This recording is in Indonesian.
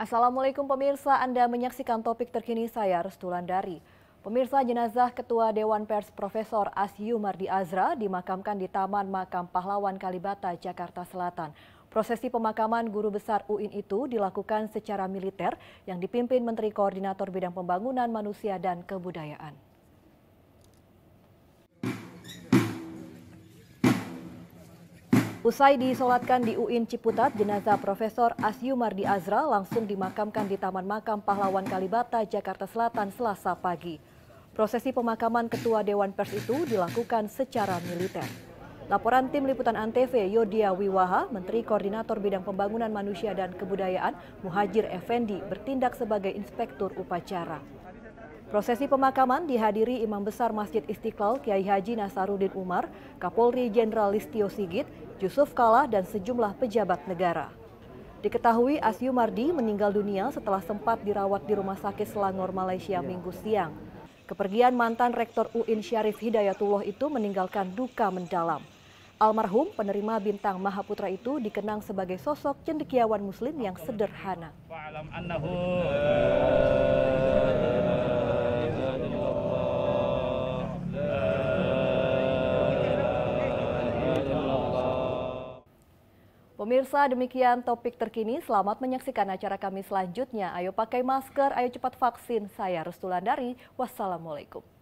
Assalamualaikum pemirsa, Anda menyaksikan topik terkini saya Restulandari. Pemirsa jenazah Ketua Dewan Pers Profesor Asyu Mardi Azra dimakamkan di Taman Makam Pahlawan Kalibata, Jakarta Selatan. Prosesi pemakaman guru besar UIN itu dilakukan secara militer yang dipimpin Menteri Koordinator Bidang Pembangunan Manusia dan Kebudayaan. Usai disolatkan di UIN Ciputat, jenazah Profesor Asyumardi Azra langsung dimakamkan di Taman Makam Pahlawan Kalibata, Jakarta Selatan selasa pagi. Prosesi pemakaman Ketua Dewan Pers itu dilakukan secara militer. Laporan tim Liputan Antv Yodia Wiwaha, Menteri Koordinator Bidang Pembangunan Manusia dan Kebudayaan Muhajir Effendi bertindak sebagai inspektur upacara. Prosesi pemakaman dihadiri Imam Besar Masjid Istiqlal Kiai Haji Nasaruddin Umar, Kapolri Jenderal Listio Sigit, Yusuf Kala, dan sejumlah pejabat negara. Diketahui Asyu Mardi meninggal dunia setelah sempat dirawat di Rumah Sakit Selangor, Malaysia iya. minggu siang. Kepergian mantan Rektor UIN Syarif Hidayatullah itu meninggalkan duka mendalam. Almarhum penerima bintang Mahaputra itu dikenang sebagai sosok cendekiawan muslim yang sederhana. Pemirsa, demikian topik terkini. Selamat menyaksikan acara kami selanjutnya. Ayo pakai masker, ayo cepat vaksin. Saya Restulandari. Wassalamualaikum.